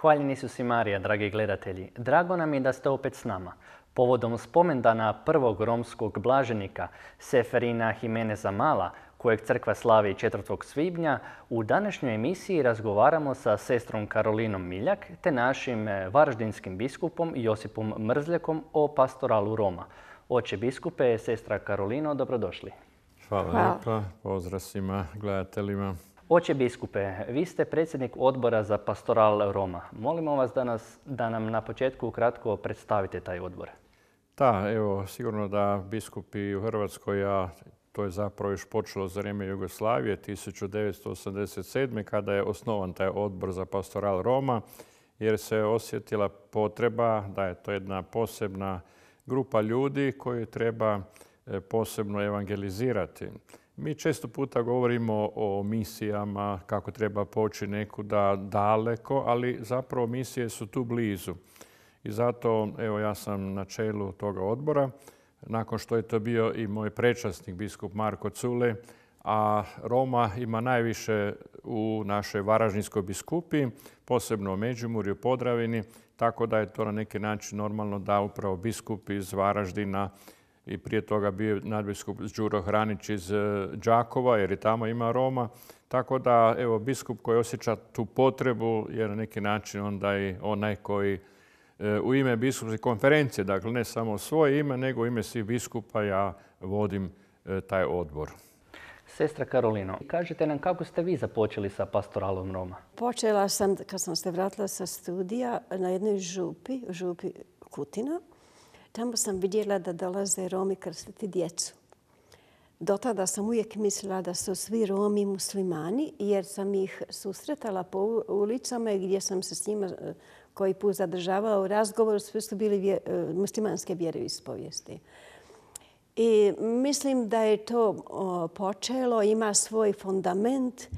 hvaljen Isus i Marija, dragi gledatelji. Drago nam je da ste opet s nama. Povodom spomendana prvog romskog blaženika Seferina Jimeneza Mala, kojeg crkva slavi 4. svibnja, u današnjoj emisiji razgovaramo sa sestrom Karolinom Miljak te našim e, varaždinskim biskupom Josipom Mrzljakom o pastoralu Roma. Oče biskupe, sestra Karolino, dobrodošli. Hvala, Hvala. lijepa, pozdrav svima gledateljima. Oće biskupe, vi ste predsjednik odbora za pastoral Roma. Molimo vas da, da nam na početku kratko predstavite taj odbor. Da, evo, sigurno da biskupi u Hrvatskoj, a to je zapravo još počelo za vrijeme Jugoslavije, 1987. kada je osnovan taj odbor za pastoral Roma, jer se osjetila potreba da je to jedna posebna grupa ljudi koju treba e, posebno evangelizirati. Mi često puta govorimo o misijama, kako treba poći nekuda daleko, ali zapravo misije su tu blizu. I zato, evo, ja sam na čelu toga odbora, nakon što je to bio i moj prečasnik, biskup Marko Cule, a Roma ima najviše u našoj Varaždinskoj biskupi, posebno u Međimurju, Podravini, tako da je to na neki način normalno da upravo biskup iz Varaždina i prije toga bio nadbiskup Đuro Hranić iz e, Đakova jer i tamo ima Roma. Tako da, evo, biskup koji osjeća tu potrebu je na neki način onda i onaj koji e, u ime biskupske konferencije, dakle ne samo svoje ime, nego u ime svih biskupa ja vodim e, taj odbor. Sestra Karolino, kažete nam kako ste vi započeli sa pastoralom Roma? Počela sam, kad sam se vratila sa studija, na jednoj župi, župi Kutina, Tamo sam vidjela da dolaze Romi krstiti djecu. Do tada sam uvijek mislila da su svi Romi muslimani jer sam ih susretala po ulicama gdje sam se s njima e, koji put zadržavala u razgovoru. Svi su bili e, muslimanske muslimanske iz I mislim da je to počelo, ima svoj fundament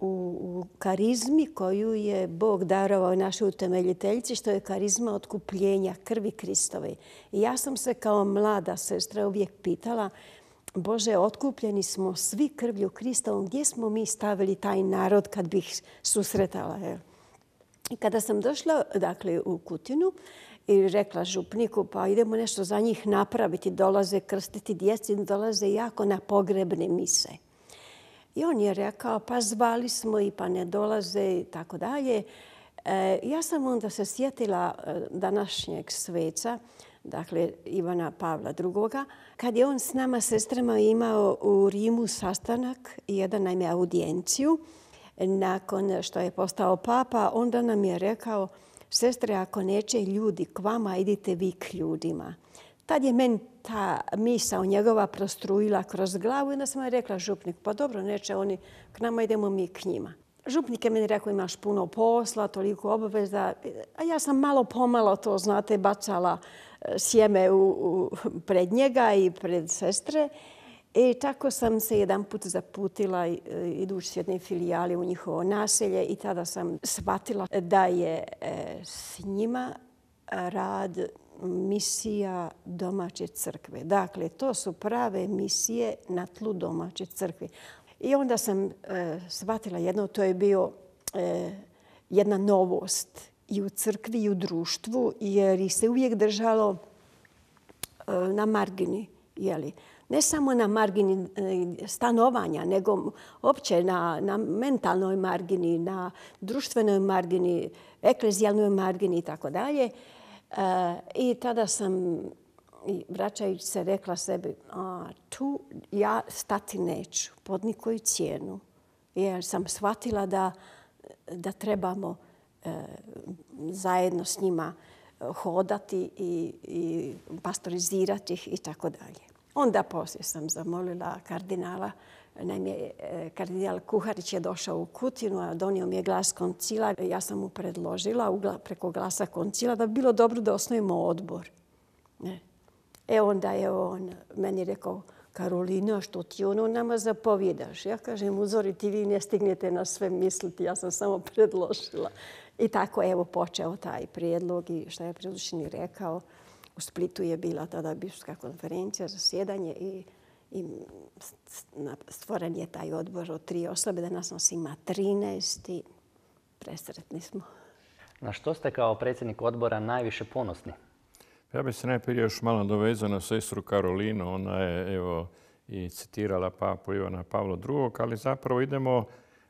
u karizmi koju je Bog darovao našoj utemeljiteljici, što je karizma otkupljenja krvi Kristove. I ja sam se kao mlada sestra uvijek pitala, Bože, otkupljeni smo svi krvlju Kristovom, gdje smo mi stavili taj narod kad bih susretala? I kada sam došla dakle, u Kutinu i rekla župniku, pa idemo nešto za njih napraviti, dolaze krstiti djeci, dolaze jako na pogrebne mise. I on je rekao, pa zvali smo i pa ne dolaze i tako dalje. E, ja sam onda se sjetila e, današnjeg sveca, dakle Ivana Pavla II. Kad je on s nama sestrama imao u Rimu sastanak jedan nam je audijenciju, nakon što je postao papa, onda nam je rekao, sestre, ako neće ljudi k vama, idite vi k ljudima. Tad je meni ta o njegova prostrujila kroz glavu i onda sam joj rekla župnik, pa dobro, neće oni k nama, idemo mi k njima. Župnik je meni rekao imaš puno posla, toliko obaveza, a ja sam malo pomalo to, znate, bacala e, sjeme pred njega i pred sestre. I tako sam se jedan put zaputila e, idući s jedne filijale u njihovo naselje i tada sam shvatila da je e, s njima rad misija domaće crkve. Dakle, to su prave misije na tlu domaće crkve. I onda sam e, shvatila jedno, to je bio e, jedna novost i u crkvi i u društvu, jer se uvijek držalo e, na margini. Ne samo na margini stanovanja, nego opće na, mentalnoj margini, na društvenoj margini, eklezijalnoj margini i tako dalje. E, I tada sam, vraćajući se, rekla sebi, a, tu ja stati neću, pod nikoju cijenu. Jer sam shvatila da, trebamo e, zajedno s njima hodati i, i pastorizirati ih i tako dalje. Onda poslije sam zamolila kardinala. Naime, e, kardinal Kuharić je došao u Kutinu, a donio mi je glas koncila. Ja sam mu predložila preko glasa koncila da bi bilo dobro da osnovimo odbor. E onda je on meni rekao, Karolina, što ti ono nama zapovjedaš? Ja kažem, uzori ti vi ne stignete na sve misliti, ja sam samo predložila. I tako evo počeo taj prijedlog i što je predučni rekao u Splitu je bila tada biskupska konferencija, zasjedanje i, i stvoren je taj odbor od tri osobe. Danas nas ima 13 i presretni smo. Na što ste kao predsjednik odbora najviše ponosni? Pa ja bih se najprije još malo dovezao na sestru Karolinu. Ona je evo, i citirala papu Ivana Pavla II. Ali zapravo idemo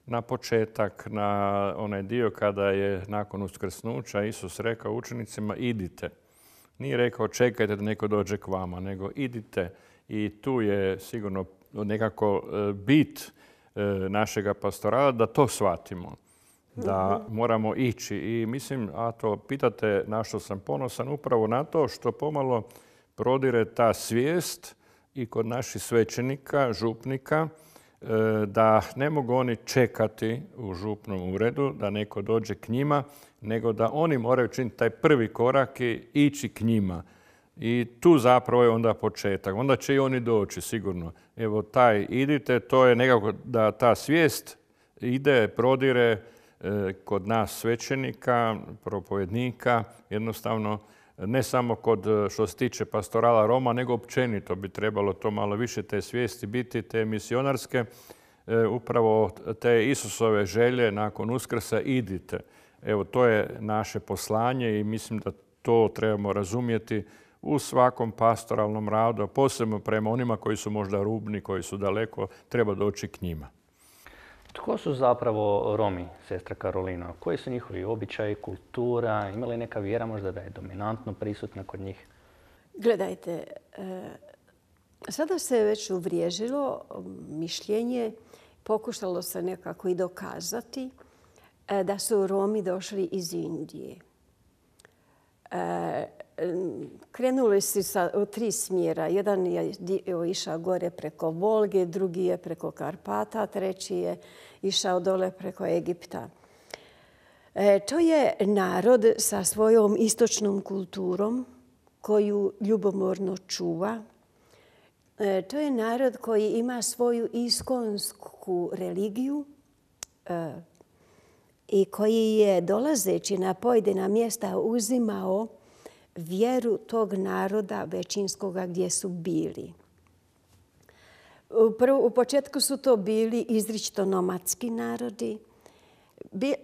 na početak, na onaj dio kada je nakon uskrsnuća Isus rekao učenicima idite. Nije rekao čekajte da neko dođe k vama, nego idite. I tu je sigurno nekako e, bit e, našega pastorala da to shvatimo da mhm. moramo ići. I mislim, a to pitate na što sam ponosan, upravo na to što pomalo prodire ta svijest i kod naših svećenika, župnika, e, da ne mogu oni čekati u župnom uredu, da neko dođe k njima, nego da oni moraju činiti taj prvi korak i ići k njima. I tu zapravo je onda početak. Onda će i oni doći sigurno. Evo taj idite, to je nekako da ta svijest ide, prodire e, kod nas svećenika, propovjednika, jednostavno ne samo kod e, što se tiče pastorala Roma, nego općenito bi trebalo to malo više te svijesti biti, te misionarske, e, upravo te Isusove želje nakon Uskrsa idite. Evo, to je naše poslanje i mislim da to trebamo razumjeti u svakom pastoralnom radu, a posebno prema onima koji su možda rubni, koji su daleko, treba doći k njima. Tko su zapravo Romi, sestra Karolina? Koji su njihovi običaji, kultura? Ima li neka vjera možda da je dominantno prisutna kod njih? Gledajte, e, sada se već uvriježilo mišljenje, pokušalo se nekako i dokazati Eh, da su Romi došli iz Indije. Eh, krenuli su sa, u tri smjera. Jedan je išao gore preko Volge, drugi je preko Karpata, treći je išao dole preko Egipta. Eh, to je narod sa svojom istočnom kulturom koju ljubomorno čuva. to je narod koji ima svoju iskonsku religiju, i koji je dolazeći na pojedina mjesta uzimao vjeru tog naroda većinskoga gdje su bili. U, početku su to bili izričito nomadski narodi,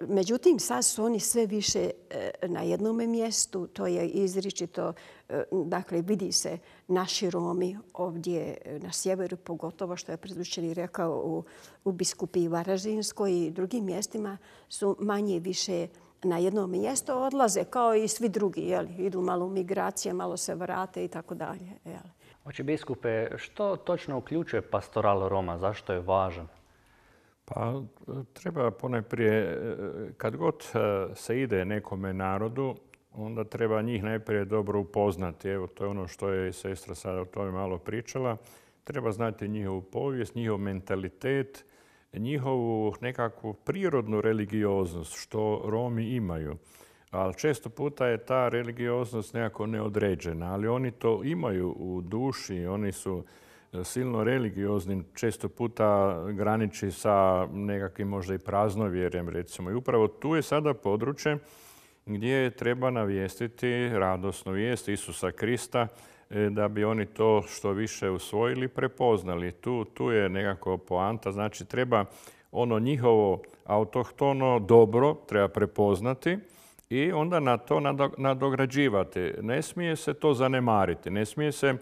Međutim, sad su oni sve više e, na jednom mjestu. To je izričito, e, dakle, vidi se naši Romi ovdje e, na sjeveru, pogotovo što je predvičeni rekao u, Biskupi Varažinskoj i drugim mjestima, su manje više na jednom mjestu, odlaze, kao i svi drugi. Idu malo u migracije, malo se vrate i tako dalje. Oči biskupe, što točno uključuje pastoral Roma? Zašto je važan? Pa e, treba ponajprije, e, kad god e, se ide nekome narodu, onda treba njih najprije dobro upoznati. Evo, to je ono što je sestra sada o tome malo pričala. Treba znati njihovu povijest, njihov mentalitet, njihovu nekakvu prirodnu religioznost što Romi imaju. Ali često puta je ta religioznost nekako neodređena, ali oni to imaju u duši, oni su silno religioznim često puta graniči sa nekakvim možda i praznovjerjem recimo. I upravo tu je sada područje gdje treba navijestiti radosnu vijest Isusa Krista e, da bi oni to što više usvojili, prepoznali. Tu, tu je nekako poanta, znači treba ono njihovo autohtono dobro treba prepoznati i onda na to nadograđivati. Ne smije se to zanemariti, ne smije se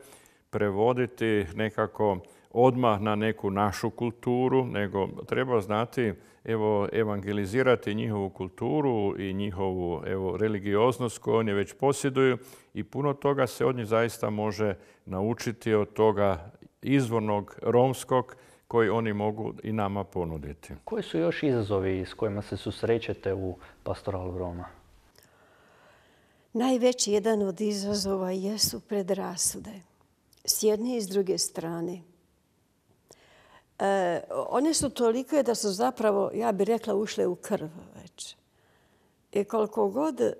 prevoditi nekako odmah na neku našu kulturu, nego treba znati evo, evangelizirati njihovu kulturu i njihovu evo, religioznost koju oni već posjeduju i puno toga se od njih zaista može naučiti od toga izvornog romskog koji oni mogu i nama ponuditi. Koji su još izazovi s kojima se susrećete u pastoralu Roma? Najveći jedan od izazova jesu predrasude s jedne i s druge strane. E, one su tolike da su zapravo, ja bih rekla, ušle u krv već. I koliko god e,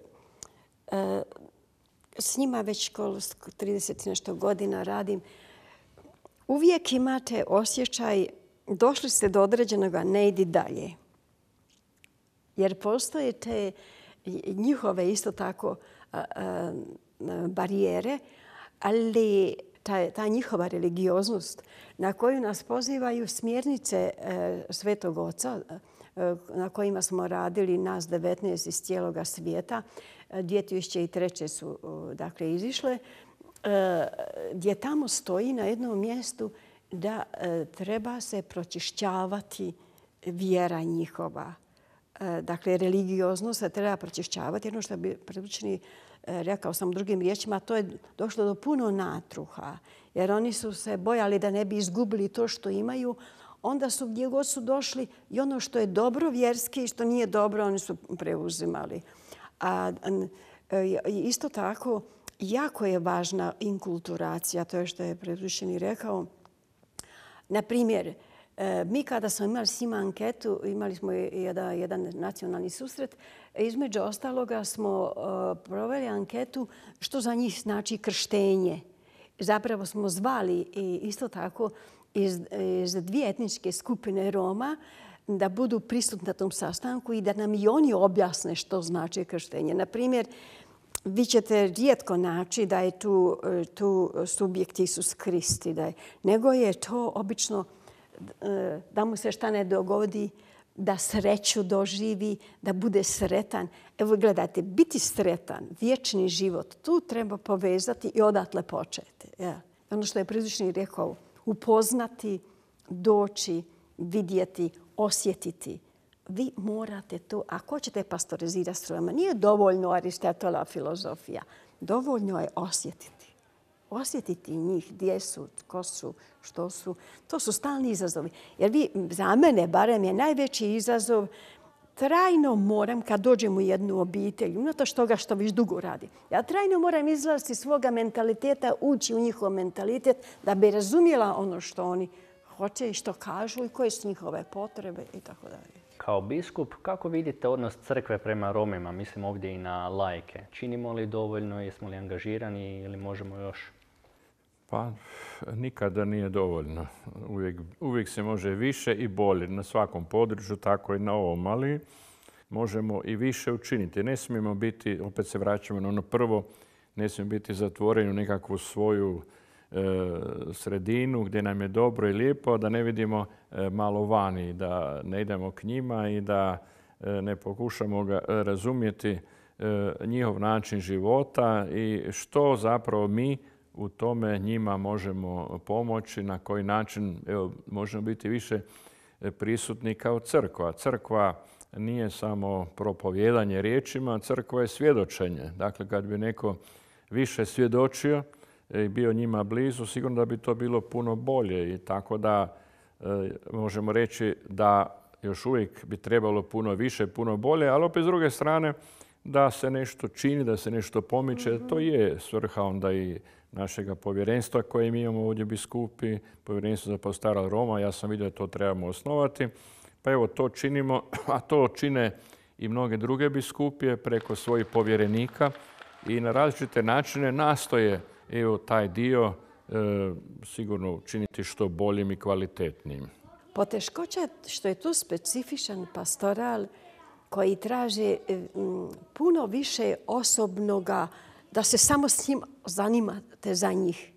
s njima već kol 30 nešto godina radim, uvijek imate osjećaj došli ste do određenoga, ne idi dalje. Jer postoje te njihove isto tako barijere, ali ta, njihova religioznost na koju nas pozivaju smjernice e, Svetog Oca e, na kojima smo radili nas 19 iz cijeloga svijeta. 2003. E, su dakle, izišle, gdje tamo stoji na jednom mjestu da treba se pročišćavati vjera njihova. Dakle, religioznost se treba pročišćavati. Jedno što bi predučeni E, rekao sam drugim riječima, to je došlo do puno natruha. Jer oni su se bojali da ne bi izgubili to što imaju. Onda su gdje god su došli i ono što je dobro vjerski i što nije dobro, oni su preuzimali. A e, isto tako, jako je važna inkulturacija, to je što je predvišeni rekao. Na primjer, E, mi kada smo imali s njima anketu, imali smo jedan, nacionalni susret, e, između ostaloga smo e, proveli anketu što za njih znači krštenje. Zapravo smo zvali isto tako iz, dvije etničke skupine Roma da budu prisutni na tom sastanku i da nam i oni objasne što znači krštenje. Na primjer, vi ćete rijetko naći da je tu, subjekt Isus Kristi, nego je to obično E, da mu se šta ne dogodi, da sreću doživi, da bude sretan. Evo gledajte, biti sretan, vječni život, tu treba povezati i odatle početi. Ono što je prizvični rekao, upoznati, doći, vidjeti, osjetiti. Vi morate to, ako ćete pastorizirati strojama, nije dovoljno aristotela filozofija, dovoljno je osjetiti osjetiti njih, gdje su, ko su, što su. To su stalni izazovi. Jer vi, za mene barem je najveći izazov trajno moram, kad dođem u jednu obitelj, unatoč toga što viš dugo radi, ja trajno moram izlaziti svoga mentaliteta, ući u njihov mentalitet da bi razumjela ono što oni hoće i što kažu i koje su njihove potrebe i tako dalje. Kao biskup, kako vidite odnos crkve prema Romima, mislim ovdje i na lajke? Činimo li dovoljno, jesmo li angažirani ili možemo još? Pa nikada nije dovoljno. Uvijek, se može više i bolje na svakom području, tako i na ovom, ali možemo i više učiniti. Ne smijemo biti, opet se vraćamo na ono prvo, ne smijemo biti zatvoreni u nekakvu svoju e, sredinu gdje nam je dobro i lijepo, da ne vidimo e, malo vani, da ne idemo k njima i da e, ne pokušamo ga razumjeti njihov način života i što zapravo mi u tome njima možemo pomoći, na koji način evo, možemo biti više prisutni kao crkva. Crkva nije samo propovjedanje riječima, crkva je svjedočenje. Dakle, kad bi neko više svjedočio i bio njima blizu, sigurno da bi to bilo puno bolje. I tako da e, možemo reći da još uvijek bi trebalo puno više, puno bolje, ali opet s druge strane da se nešto čini, da se nešto pomiče. To je svrha onda i našega povjerenstva koje mi imamo ovdje biskupi, povjerenstvo za postara Roma. Ja sam vidio da to trebamo osnovati. Pa evo, to činimo, a to čine i mnoge druge biskupije preko svojih povjerenika i na različite načine nastoje evo, taj dio e, sigurno učiniti što boljim i kvalitetnijim. Poteškoća što je tu specifičan pastoral koji traže e, puno više osobnoga, da se samo s njim zanimate za njih.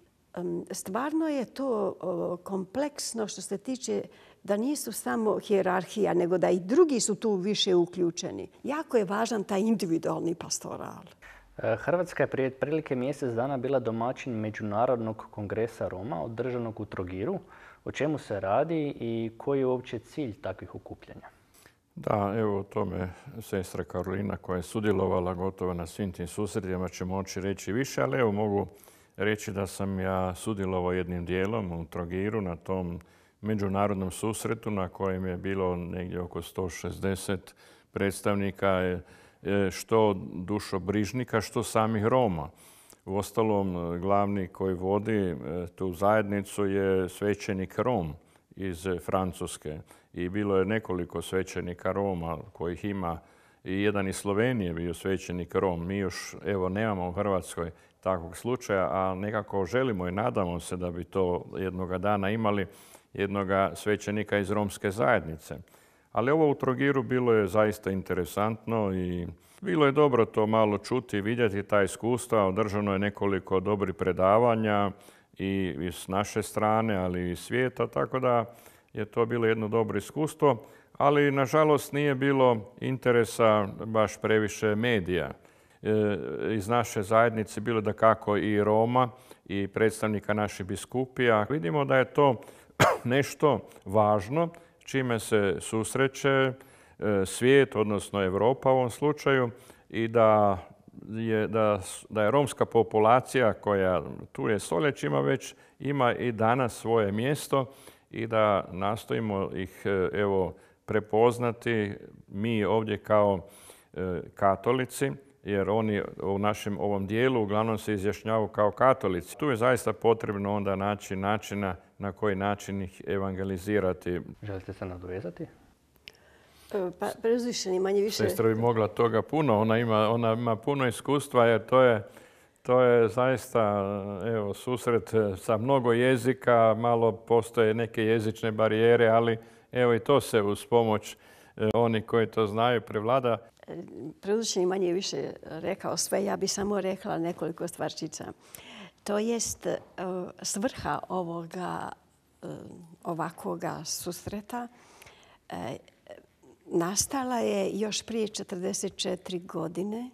Stvarno je to kompleksno što se tiče da nisu samo hjerarhija, nego da i drugi su tu više uključeni. Jako je važan taj individualni pastoral. E, Hrvatska je prije prilike mjesec dana bila domaćin Međunarodnog kongresa Roma održanog u Trogiru. O čemu se radi i koji je uopće cilj takvih okupljanja? Da, evo o tome sestra Karolina koja je sudjelovala gotovo na svim tim susredima će moći reći više, ali evo mogu reći da sam ja sudjelovao jednim dijelom u Trogiru na tom međunarodnom susretu na kojem je bilo negdje oko 160 predstavnika e, e, što dušobrižnika, što samih Roma. Uostalom, glavni koji vodi e, tu zajednicu je svećenik Rom iz Francuske i bilo je nekoliko svećenika Roma kojih ima i jedan iz Slovenije bio svećenik Rom. Mi još evo nemamo u Hrvatskoj takvog slučaja, a nekako želimo i nadamo se da bi to jednoga dana imali jednoga svećenika iz romske zajednice. Ali ovo u Trogiru bilo je zaista interesantno i bilo je dobro to malo čuti i vidjeti ta iskustva. Održano je nekoliko dobrih predavanja i s naše strane, ali i svijeta, tako da je to bilo jedno dobro iskustvo, ali nažalost nije bilo interesa baš previše medija. E, iz naše zajednice bilo da kako i Roma i predstavnika naših biskupija. Vidimo da je to nešto važno čime se susreće e, svijet, odnosno Europa u ovom slučaju, i da je, da, da je romska populacija koja tu je stoljećima već ima i danas svoje mjesto i da nastojimo ih e, evo, prepoznati mi ovdje kao e, katolici, jer oni u našem ovom dijelu uglavnom se izjašnjavaju kao katolici. Tu je zaista potrebno onda naći načina na koji način ih evangelizirati. Želite se nadovezati? E, pa manje više. Sestra bi mogla toga puno, ona ima puno iskustva jer to je to je zaista evo, susret e, sa mnogo jezika, malo postoje neke jezične barijere, ali evo i to se uz pomoć e, oni koji to znaju prevlada. Predučni manje više rekao sve, ja bih samo rekla nekoliko stvarčica. To jest e, svrha ovoga ovakoga susreta nastala je još prije 44 godine,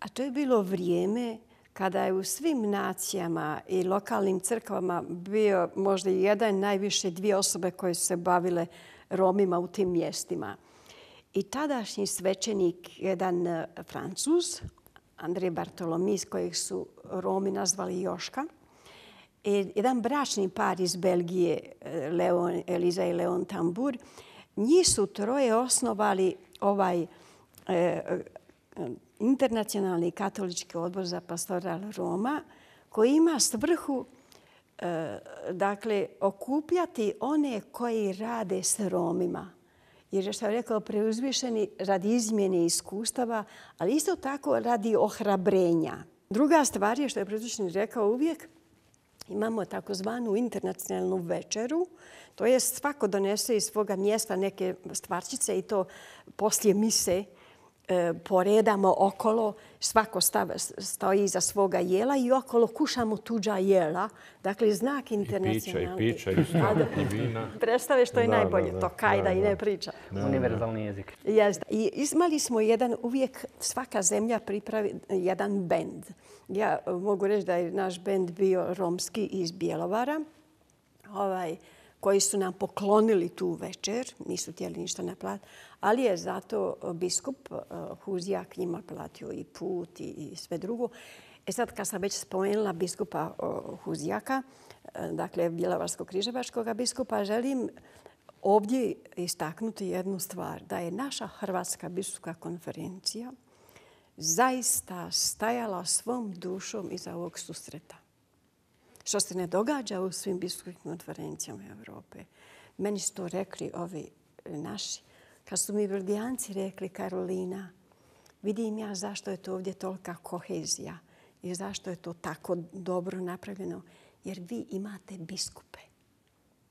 a to je bilo vrijeme kada je u svim nacijama i lokalnim crkvama bio možda jedan, najviše dvije osobe koje su se bavile Romima u tim mjestima. I tadašnji svećenik, jedan e, Francuz, Andrej Bartolomis, kojeg su Romi nazvali Joška, i jedan bračni par iz Belgije, e, Leon, Eliza i Leon Tambur, njih su troje osnovali ovaj e, Internacionalni katolički odbor za pastoral Roma koji ima svrhu e, dakle, okupljati one koji rade s Romima. Jer što je rekao, preuzvišeni radi izmjene iskustava, ali isto tako radi ohrabrenja. Druga stvar je što je preuzvišeni rekao uvijek, imamo takozvanu internacionalnu večeru. To je svako donese iz svoga mjesta neke stvarčice i to poslije mise E, poredamo okolo, svako stoji iza svoga jela i okolo kušamo tuđa jela. Dakle, znak internacionalni. I pića, i pića, i, vina. Predstave što je najbolje, najbolje, kaj da, to i ne priča. Univerzalni jezik. I izmali smo jedan, uvijek svaka zemlja pripravi jedan bend. Ja e, mogu reći da je naš bend bio romski iz Bjelovara. Ovaj, koji su nam poklonili tu večer, nisu htjeli ništa naplatiti, ali je zato e, biskup e, Huzjak njima platio i put i sve drugo. E sad, kad sam već spomenula biskupa e, Huzjaka, dakle, Bjelovarsko-Križevačkog biskupa, želim ovdje istaknuti jednu stvar, da je naša Hrvatska biskupska konferencija zaista stajala svom dušom iza ovog susreta što se ne događa u svim biskupskim konferencijama Europe. Meni su to rekli ovi e, naši. Kad su mi vrdijanci rekli, Karolina, vidim ja zašto je to ovdje tolika kohezija i zašto je to tako dobro napravljeno, jer vi imate biskupe.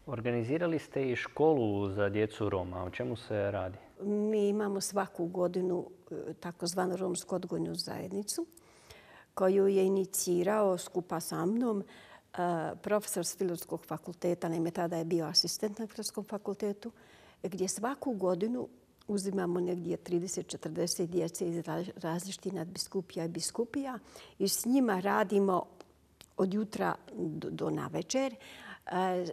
Organizirali ste i školu za djecu Roma. O čemu se radi? Mi imamo svaku godinu e, takozvanu romsku odgojnu zajednicu koju je inicirao skupa sa mnom E, profesor s Filozofskog fakulteta, naime tada je bio asistent na Filozofskom fakultetu, gdje svaku godinu uzimamo negdje 30-40 djece iz različitih nadbiskupija i biskupija i s njima radimo od jutra do, večer, e,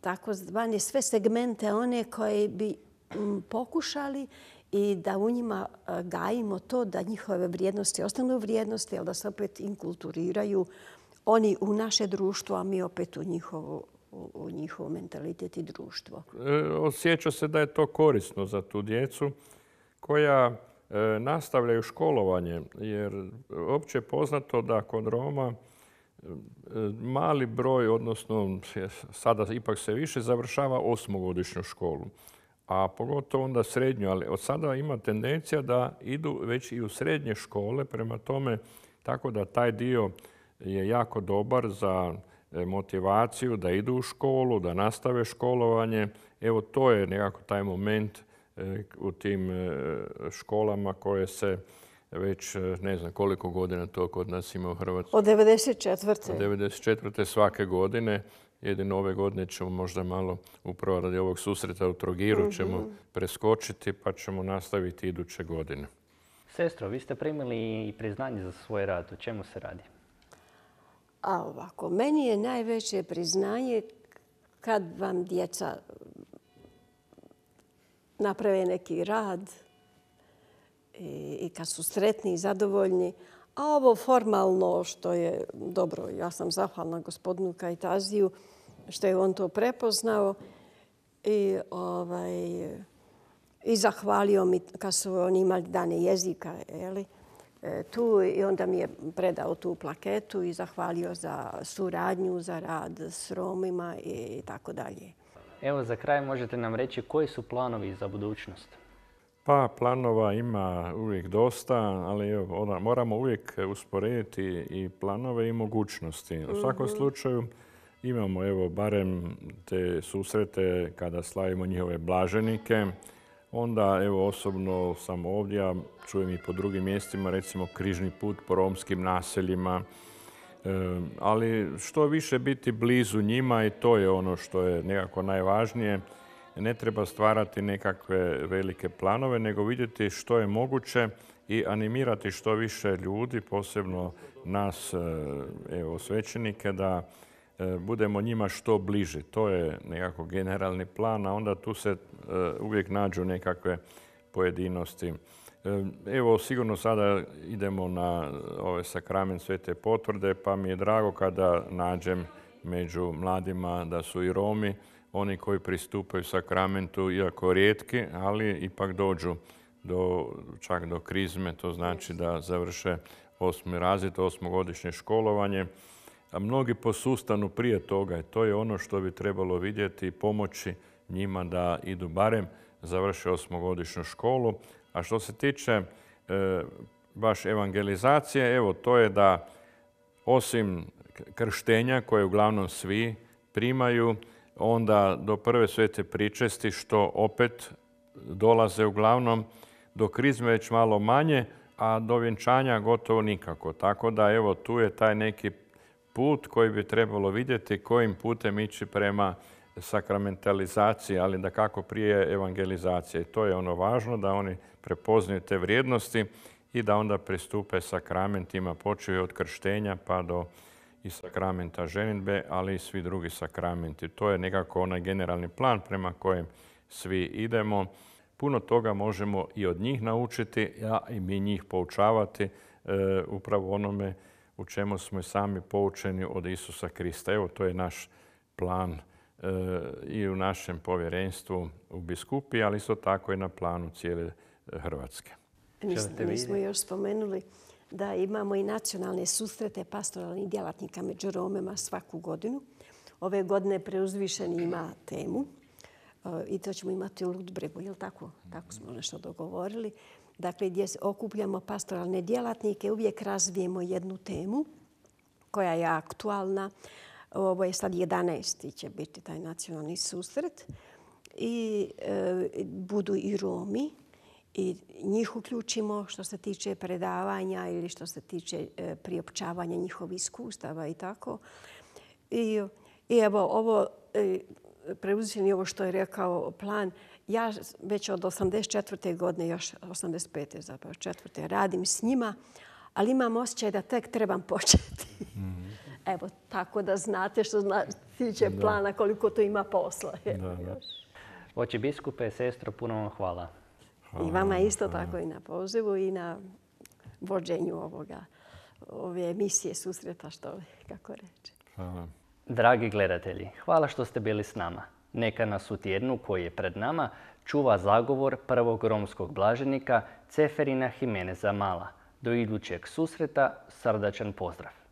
tako zvane sve segmente one koje bi pokušali i da u njima e, gajimo to da njihove vrijednosti ostanu vrijednosti, ali da se opet inkulturiraju oni u naše društvo, a mi opet u njihovo u njihov mentalitet i društvo. E, osjeća se da je to korisno za tu djecu koja e, nastavljaju školovanje, jer opće je poznato da kod Roma e, mali broj, odnosno sada ipak se više, završava osmogodišnju školu. A pogotovo onda srednju, ali od sada ima tendencija da idu već i u srednje škole, prema tome tako da taj dio je jako dobar za e, motivaciju da idu u školu, da nastave školovanje. Evo to je nekako taj moment e, u tim e, školama koje se već ne znam koliko godina to kod nas ima u Hrvatskoj. Od 94. Od 94. svake godine. Jedino ove godine ćemo možda malo upravo radi ovog susreta u Trogiru mhm. ćemo preskočiti pa ćemo nastaviti iduće godine. Sestro, vi ste primili i priznanje za svoj rad. O čemu se radi? A ovako, meni je najveće priznanje kad vam djeca naprave neki rad i kad su sretni i zadovoljni, a ovo formalno što je dobro, ja sam zahvalna gospodinu Kajtaziju što je on to prepoznao i ovaj, zahvalio mi kad su oni imali dane jezika, je E, tu i onda mi je predao tu plaketu i zahvalio za suradnju, za rad s Romima i tako dalje. Evo za kraj možete nam reći koji su planovi za budućnost? Pa planova ima uvijek dosta, ali moramo uvijek usporediti i planove i mogućnosti. U svakom mhm. slučaju imamo evo barem te susrete kada slavimo njihove blaženike, Onda, evo, osobno sam ovdje, a čujem i po drugim mjestima, recimo križni put po romskim naseljima, e, ali što više biti blizu njima i to je ono što je nekako najvažnije. Ne treba stvarati nekakve velike planove, nego vidjeti što je moguće i animirati što više ljudi, posebno nas, e, evo, svećenike, da E, budemo njima što bliži. To je nekako generalni plan, a onda tu se e, uvijek nađu nekakve pojedinosti. E, evo, sigurno sada idemo na ove ovaj, sakramen svete potvrde, pa mi je drago kada nađem među mladima da su i Romi, oni koji pristupaju sakramentu, iako rijetki, ali ipak dođu čak do krizme, to znači da završe osmi razred, osmogodišnje školovanje a mnogi posustanu prije toga i to je ono što bi trebalo vidjeti i pomoći njima da idu barem završe osmogodišnju školu. A što se tiče e, baš evangelizacije, evo to je da osim krštenja koje uglavnom svi primaju, onda do prve svete pričesti što opet dolaze uglavnom, do krizme već malo manje, a do vjenčanja gotovo nikako. Tako da evo tu je taj neki put koji bi trebalo vidjeti kojim putem ići prema sakramentalizaciji, ali da kako prije evangelizacije. I to je ono važno da oni prepoznaju te vrijednosti i da onda pristupe sakramentima, počeju od krštenja pa do i sakramenta ženitbe, ali i svi drugi sakramenti. To je nekako onaj generalni plan prema kojem svi idemo. Puno toga možemo i od njih naučiti, a i mi njih poučavati e, upravo onome u čemu smo i sami poučeni od Isusa Krista. Evo, to je naš plan e, i u našem povjerenstvu u biskupi, ali isto tako i na planu cijele Hrvatske. smo još spomenuli da imamo i nacionalne susrete pastoralnih djelatnika među Romema svaku godinu. Ove godine preuzvišeni ima temu e, i to ćemo imati u Ludbregu, je tako? Tako smo nešto dogovorili dakle gdje okupljamo pastoralne djelatnike, uvijek razvijemo jednu temu koja je aktualna. Ovo je sad 11. će biti taj nacionalni susret. I e, budu i Romi i njih uključimo što se tiče predavanja ili što se tiče e, priopćavanja njihovih iskustava i tako. I, evo, ovo, e, ovo što je rekao plan, ja već od 84. godine, još 85. zapravo četvrte, radim s njima, ali imam osjećaj da tek trebam početi. Mhm. Evo, tako da znate što zna, tiče plana, koliko to ima posla. Da, biskupe, sestro, puno vam hvala. I vama isto tako i na pozivu i na vođenju ovoga, ove emisije susreta, što kako reći. Dragi gledatelji, hvala što ste bili s nama. Neka nas u tjednu koji je pred nama čuva zagovor prvog romskog blaženika Ceferina Jimeneza Mala. Do idućeg susreta, srdačan pozdrav!